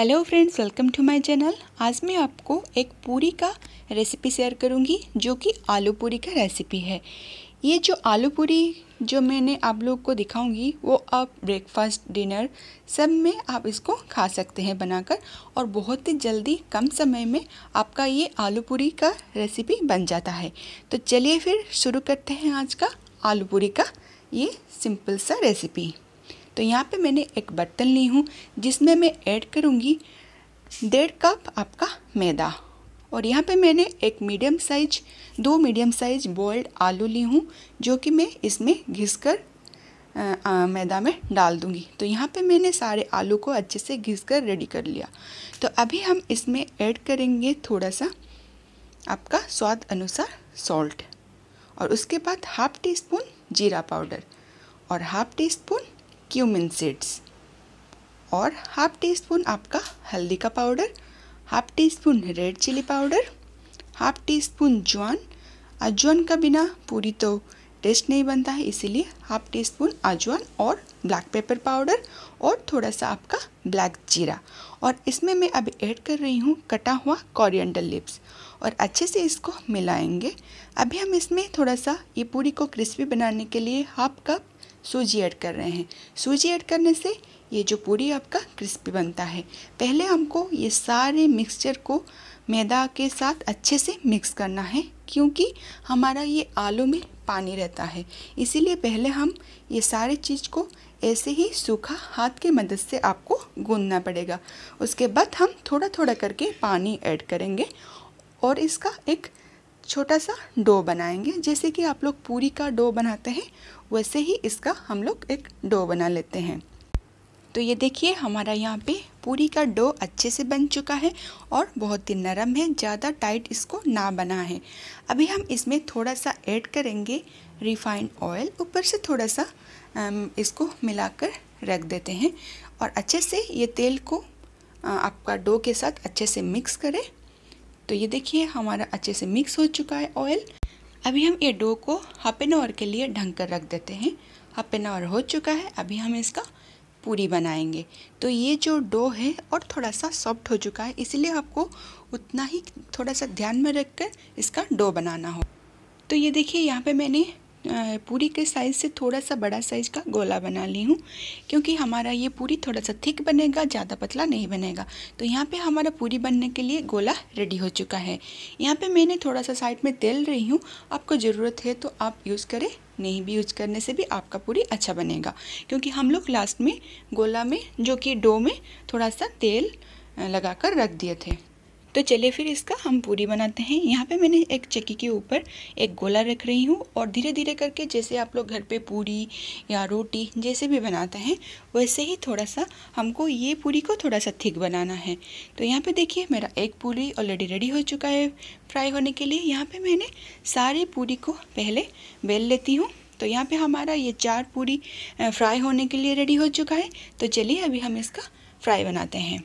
hello friends welcome to my channel आज मैं आपको एक पूरी का रेसिपी शेयर करूंगी जो कि आलू पूरी का रेसिपी है ये जो आलू पूरी जो मैंने आप लोग को दिखाऊंगी वो आप ब्रेकफास्ट डिनर सब में आप इसको खा सकते हैं बनाकर और बहुत ही जल्दी कम समय में आपका ये आलू पूरी का रेसिपी बन जाता है तो चलिए फिर शुरू करते हैं आज का आलू पूरी का ये सिंपल सा रेसिपी तो यहाँ पे मैंने एक बर्तन ली हूँ जिसमें मैं ऐड करूँगी डेढ़ कप आपका मैदा और यहाँ पे मैंने एक मीडियम साइज दो मीडियम साइज बॉयल्ड आलू ली हूँ जो कि मैं इसमें घिस कर आ, आ, मैदा में डाल दूँगी तो यहाँ पे मैंने सारे आलू को अच्छे से घिस कर रेडी कर लिया तो अभी हम इसमें ऐड करेंगे थोड़ा सा आपका स्वाद अनुसार सॉल्ट और उसके बाद हाफ़ टी स्पून जीरा पाउडर और half teaspoon cumin seeds और हाफ टी स्पून आपका हल्दी का powder half teaspoon red chilli powder half teaspoon जवान अजवान का बिना पूरी तो टेस्ट नहीं बनता है इसीलिए हाफ टी स्पून अजवान और ब्लैक पेपर पाउडर और थोड़ा सा आपका ब्लैक जीरा और इसमें मैं अभी ऐड कर रही हूँ कटा हुआ कॉरियंडल लिप्स और अच्छे से इसको मिलाएंगे अभी हम इसमें थोड़ा सा ये पूरी को क्रिस्पी बनाने के लिए हाफ कप सूजी ऐड कर रहे हैं सूजी ऐड करने से ये जो पूरी आपका क्रिस्पी बनता है पहले हमको ये सारे मिक्सचर को मैदा के साथ अच्छे से मिक्स करना है क्योंकि हमारा ये आलू में पानी रहता है इसीलिए पहले हम ये सारे चीज़ को ऐसे ही सूखा हाथ के मदद से आपको गूंदना पड़ेगा उसके बाद हम थोड़ा थोड़ा करके पानी ऐड करेंगे और इसका एक छोटा सा डो बनाएंगे जैसे कि आप लोग पूरी का डो बनाते हैं वैसे ही इसका हम लोग एक डो बना लेते हैं तो ये देखिए हमारा यहाँ पे पूरी का डो अच्छे से बन चुका है और बहुत ही नरम है ज़्यादा टाइट इसको ना बना है अभी हम इसमें थोड़ा सा ऐड करेंगे रिफाइंड ऑयल ऊपर से थोड़ा सा इसको मिलाकर रख देते हैं और अच्छे से ये तेल को आपका डो के साथ अच्छे से मिक्स करें तो ये देखिए हमारा अच्छे से मिक्स हो चुका है ऑयल अभी हम ये डो को हाफ एन आवर के लिए ढंग कर रख देते हैं हाफ एन आवर हो चुका है अभी हम इसका पूरी बनाएंगे तो ये जो डो है और थोड़ा सा सॉफ्ट हो चुका है इसलिए आपको उतना ही थोड़ा सा ध्यान में रख कर इसका डो बनाना हो तो ये देखिए यहाँ पे मैंने पूरी के साइज़ से थोड़ा सा बड़ा साइज़ का गोला बना ली हूँ क्योंकि हमारा ये पूरी थोड़ा सा थिक बनेगा ज़्यादा पतला नहीं बनेगा तो यहाँ पे हमारा पूरी बनने के लिए गोला रेडी हो चुका है यहाँ पे मैंने थोड़ा सा साइड में तेल रही हूँ आपको ज़रूरत है तो आप यूज़ करें नहीं भी यूज करने से भी आपका पूरी अच्छा बनेगा क्योंकि हम लोग लास्ट में गोला में जो कि डो में थोड़ा सा तेल लगा कर रख दिए थे तो चलिए फिर इसका हम पूरी बनाते हैं यहाँ पे मैंने एक चक्की के ऊपर एक गोला रख रही हूँ और धीरे धीरे करके जैसे आप लोग घर पे पूरी या रोटी जैसे भी बनाते हैं वैसे ही थोड़ा सा हमको ये पूरी को थोड़ा सा थिक बनाना है तो यहाँ पे देखिए मेरा एक पूरी ऑलरेडी रेडी हो चुका है फ्राई होने के लिए यहाँ पर मैंने सारी पूरी को पहले बेल लेती हूँ तो यहाँ पर हमारा ये चार पूरी फ्राई होने के लिए रेडी हो चुका है तो चलिए अभी हम इसका फ्राई बनाते हैं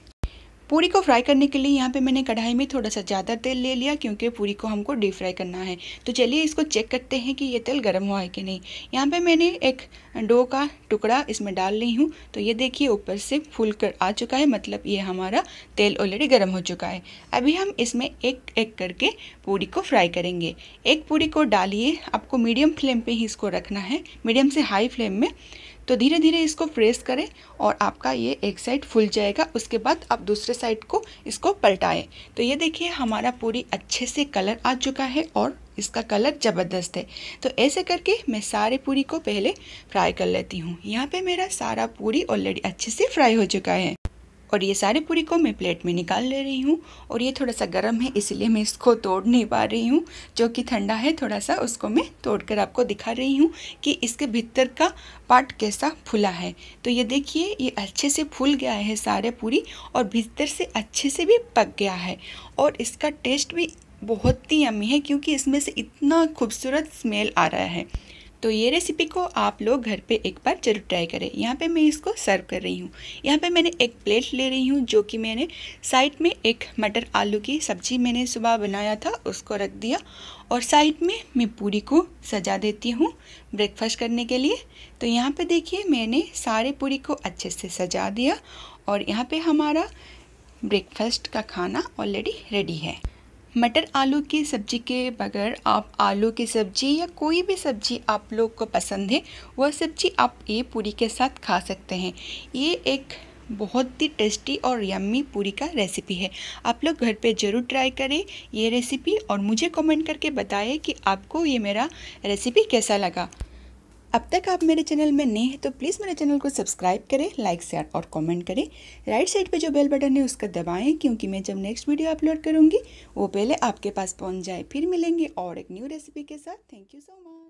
पूरी को फ्राई करने के लिए यहाँ पे मैंने कढ़ाई में थोड़ा सा ज़्यादा तेल ले लिया क्योंकि पूरी को हमको डीप फ्राई करना है तो चलिए इसको चेक करते हैं कि ये तेल गर्म हुआ है कि नहीं यहाँ पे मैंने एक डो का टुकड़ा इसमें डाल रही हूँ तो ये देखिए ऊपर से फूल कर आ चुका है मतलब ये हमारा तेल ऑलरेडी गर्म हो चुका है अभी हम इसमें एक एक करके पूरी को फ्राई करेंगे एक पूरी को डालिए आपको मीडियम फ्लेम पर ही इसको रखना है मीडियम से हाई फ्लेम में तो धीरे धीरे इसको प्रेस करें और आपका ये एक साइड फूल जाएगा उसके बाद आप दूसरे साइड को इसको पलटाएं तो ये देखिए हमारा पूरी अच्छे से कलर आ चुका है और इसका कलर ज़बरदस्त है तो ऐसे करके मैं सारे पूरी को पहले फ्राई कर लेती हूँ यहाँ पे मेरा सारा पूरी ऑलरेडी अच्छे से फ्राई हो चुका है और ये सारे पूरी को मैं प्लेट में निकाल ले रही हूँ और ये थोड़ा सा गर्म है इसलिए मैं इसको तोड़ नहीं पा रही हूँ जो कि ठंडा है थोड़ा सा उसको मैं तोड़ कर आपको दिखा रही हूँ कि इसके भीतर का पार्ट कैसा फूला है तो ये देखिए ये अच्छे से फूल गया है सारे पूरी और भीतर से अच्छे से भी पक गया है और इसका टेस्ट भी बहुत ही अमी है क्योंकि इसमें से इतना खूबसूरत स्मेल आ रहा है तो ये रेसिपी को आप लोग घर पे एक बार जरूर ट्राई करें यहाँ पे मैं इसको सर्व कर रही हूँ यहाँ पे मैंने एक प्लेट ले रही हूँ जो कि मैंने साइड में एक मटर आलू की सब्जी मैंने सुबह बनाया था उसको रख दिया और साइड में मैं पूरी को सजा देती हूँ ब्रेकफास्ट करने के लिए तो यहाँ पर देखिए मैंने सारे पूरी को अच्छे से सजा दिया और यहाँ पर हमारा ब्रेकफास्ट का खाना ऑलरेडी रेडी है मटर आलू की सब्ज़ी के बगैर आप आलू की सब्ज़ी या कोई भी सब्ज़ी आप लोग को पसंद है वह सब्ज़ी आप ये पूरी के साथ खा सकते हैं ये एक बहुत ही टेस्टी और यम्मी पूरी का रेसिपी है आप लोग घर पे ज़रूर ट्राई करें ये रेसिपी और मुझे कमेंट करके बताएं कि आपको ये मेरा रेसिपी कैसा लगा अब तक आप मेरे चैनल में नए हैं तो प्लीज़ मेरे चैनल को सब्सक्राइब करें लाइक शेयर और कमेंट करें राइट साइड पे जो बेल बटन है उसका दबाएं क्योंकि मैं जब नेक्स्ट वीडियो अपलोड करूँगी वो पहले आपके पास पहुँच जाए फिर मिलेंगे और एक न्यू रेसिपी के साथ थैंक यू सो मच